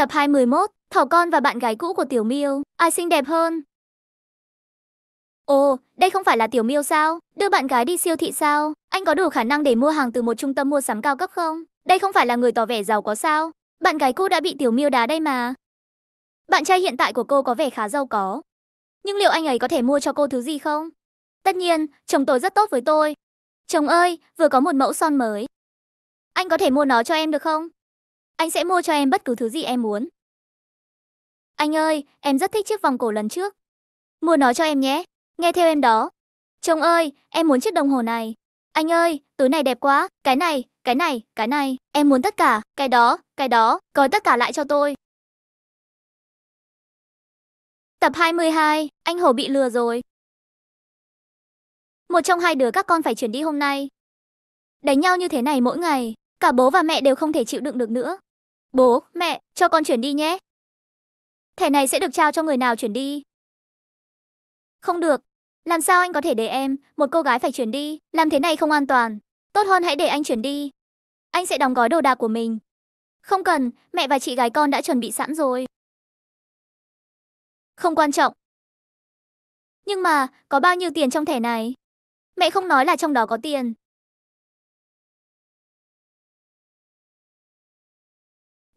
Tập 211, Thỏ con và bạn gái cũ của Tiểu Miêu, ai xinh đẹp hơn? Ồ, đây không phải là Tiểu Miêu sao? Đưa bạn gái đi siêu thị sao? Anh có đủ khả năng để mua hàng từ một trung tâm mua sắm cao cấp không? Đây không phải là người tỏ vẻ giàu có sao? Bạn gái cũ đã bị Tiểu Miêu đá đây mà. Bạn trai hiện tại của cô có vẻ khá giàu có. Nhưng liệu anh ấy có thể mua cho cô thứ gì không? Tất nhiên, chồng tôi rất tốt với tôi. Chồng ơi, vừa có một mẫu son mới. Anh có thể mua nó cho em được không? Anh sẽ mua cho em bất cứ thứ gì em muốn. Anh ơi, em rất thích chiếc vòng cổ lần trước. Mua nó cho em nhé. Nghe theo em đó. Chồng ơi, em muốn chiếc đồng hồ này. Anh ơi, túi này đẹp quá. Cái này, cái này, cái này. Em muốn tất cả. Cái đó, cái đó. Có tất cả lại cho tôi. Tập 22, anh Hồ bị lừa rồi. Một trong hai đứa các con phải chuyển đi hôm nay. Đánh nhau như thế này mỗi ngày, cả bố và mẹ đều không thể chịu đựng được nữa. Bố, mẹ, cho con chuyển đi nhé. Thẻ này sẽ được trao cho người nào chuyển đi? Không được. Làm sao anh có thể để em, một cô gái phải chuyển đi, làm thế này không an toàn. Tốt hơn hãy để anh chuyển đi. Anh sẽ đóng gói đồ đạc của mình. Không cần, mẹ và chị gái con đã chuẩn bị sẵn rồi. Không quan trọng. Nhưng mà, có bao nhiêu tiền trong thẻ này? Mẹ không nói là trong đó có tiền.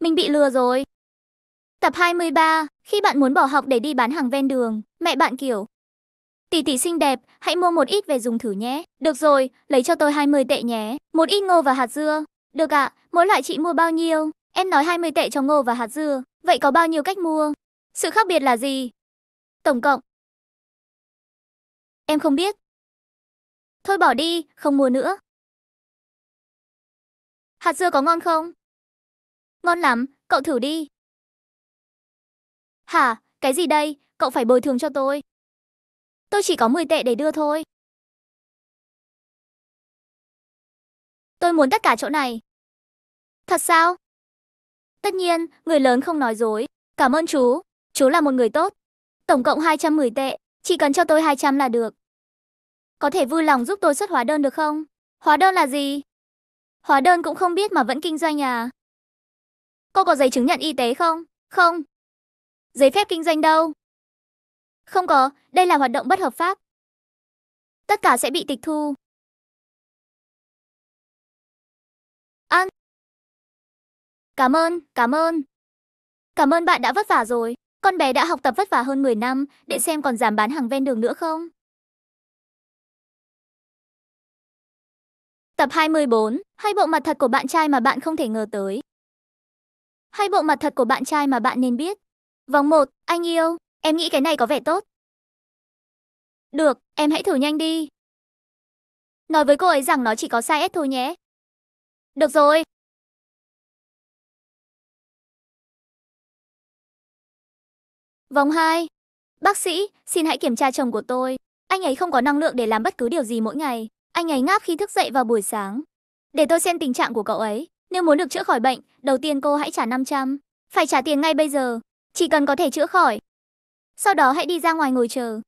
Mình bị lừa rồi. Tập 23, khi bạn muốn bỏ học để đi bán hàng ven đường, mẹ bạn kiểu Tỷ tỷ xinh đẹp, hãy mua một ít về dùng thử nhé. Được rồi, lấy cho tôi 20 tệ nhé. Một ít ngô và hạt dưa. Được ạ, à, mỗi loại chị mua bao nhiêu? Em nói 20 tệ cho ngô và hạt dưa. Vậy có bao nhiêu cách mua? Sự khác biệt là gì? Tổng cộng. Em không biết. Thôi bỏ đi, không mua nữa. Hạt dưa có ngon không? Ngon lắm, cậu thử đi. Hả, cái gì đây? Cậu phải bồi thường cho tôi. Tôi chỉ có 10 tệ để đưa thôi. Tôi muốn tất cả chỗ này. Thật sao? Tất nhiên, người lớn không nói dối. Cảm ơn chú, chú là một người tốt. Tổng cộng 210 tệ, chỉ cần cho tôi 200 là được. Có thể vui lòng giúp tôi xuất hóa đơn được không? Hóa đơn là gì? Hóa đơn cũng không biết mà vẫn kinh doanh à? Cô có giấy chứng nhận y tế không? Không. Giấy phép kinh doanh đâu? Không có, đây là hoạt động bất hợp pháp. Tất cả sẽ bị tịch thu. An. Cảm ơn, cảm ơn. Cảm ơn bạn đã vất vả rồi. Con bé đã học tập vất vả hơn 10 năm, để xem còn dám bán hàng ven đường nữa không? Tập 24, hai bộ mặt thật của bạn trai mà bạn không thể ngờ tới. Hai bộ mặt thật của bạn trai mà bạn nên biết. Vòng 1, anh yêu, em nghĩ cái này có vẻ tốt. Được, em hãy thử nhanh đi. Nói với cô ấy rằng nó chỉ có size S thôi nhé. Được rồi. Vòng 2. Bác sĩ, xin hãy kiểm tra chồng của tôi. Anh ấy không có năng lượng để làm bất cứ điều gì mỗi ngày. Anh ấy ngáp khi thức dậy vào buổi sáng. Để tôi xem tình trạng của cậu ấy. Nếu muốn được chữa khỏi bệnh, đầu tiên cô hãy trả 500. Phải trả tiền ngay bây giờ, chỉ cần có thể chữa khỏi. Sau đó hãy đi ra ngoài ngồi chờ.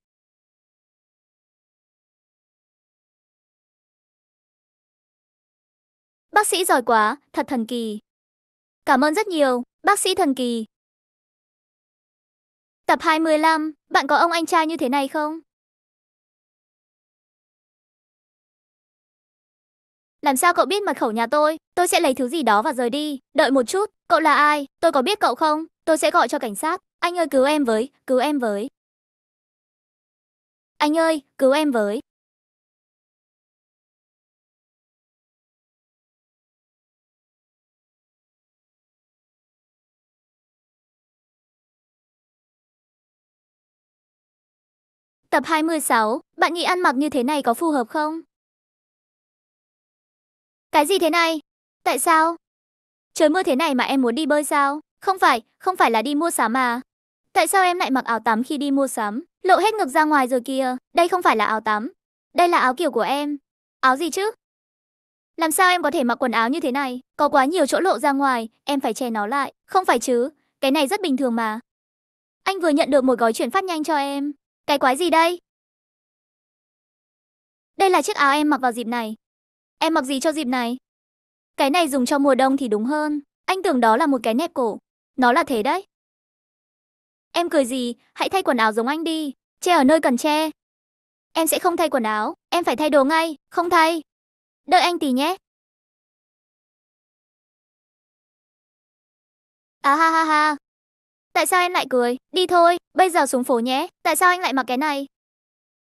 Bác sĩ giỏi quá, thật thần kỳ. Cảm ơn rất nhiều, bác sĩ thần kỳ. Tập 25, bạn có ông anh trai như thế này không? Làm sao cậu biết mật khẩu nhà tôi? Tôi sẽ lấy thứ gì đó và rời đi. Đợi một chút, cậu là ai? Tôi có biết cậu không? Tôi sẽ gọi cho cảnh sát. Anh ơi cứu em với, cứu em với. Anh ơi, cứu em với. Tập 26, bạn nghĩ ăn mặc như thế này có phù hợp không? Cái gì thế này? Tại sao? Trời mưa thế này mà em muốn đi bơi sao? Không phải, không phải là đi mua sắm mà. Tại sao em lại mặc áo tắm khi đi mua sắm? Lộ hết ngực ra ngoài rồi kìa, đây không phải là áo tắm. Đây là áo kiểu của em. Áo gì chứ? Làm sao em có thể mặc quần áo như thế này? Có quá nhiều chỗ lộ ra ngoài, em phải che nó lại. Không phải chứ, cái này rất bình thường mà. Anh vừa nhận được một gói chuyển phát nhanh cho em. Cái quái gì đây? Đây là chiếc áo em mặc vào dịp này. Em mặc gì cho dịp này? Cái này dùng cho mùa đông thì đúng hơn. Anh tưởng đó là một cái nẹp cổ. Nó là thế đấy. Em cười gì, hãy thay quần áo giống anh đi. Che ở nơi cần che. Em sẽ không thay quần áo, em phải thay đồ ngay, không thay. Đợi anh tí nhé. À ha ha ha. Tại sao em lại cười? Đi thôi, bây giờ xuống phố nhé. Tại sao anh lại mặc cái này?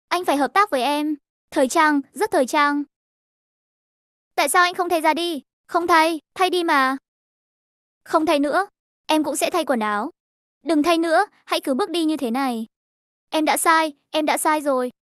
Anh phải hợp tác với em. Thời trang, rất thời trang. Tại sao anh không thay ra đi? Không thay, thay đi mà. Không thay nữa, em cũng sẽ thay quần áo. Đừng thay nữa, hãy cứ bước đi như thế này. Em đã sai, em đã sai rồi.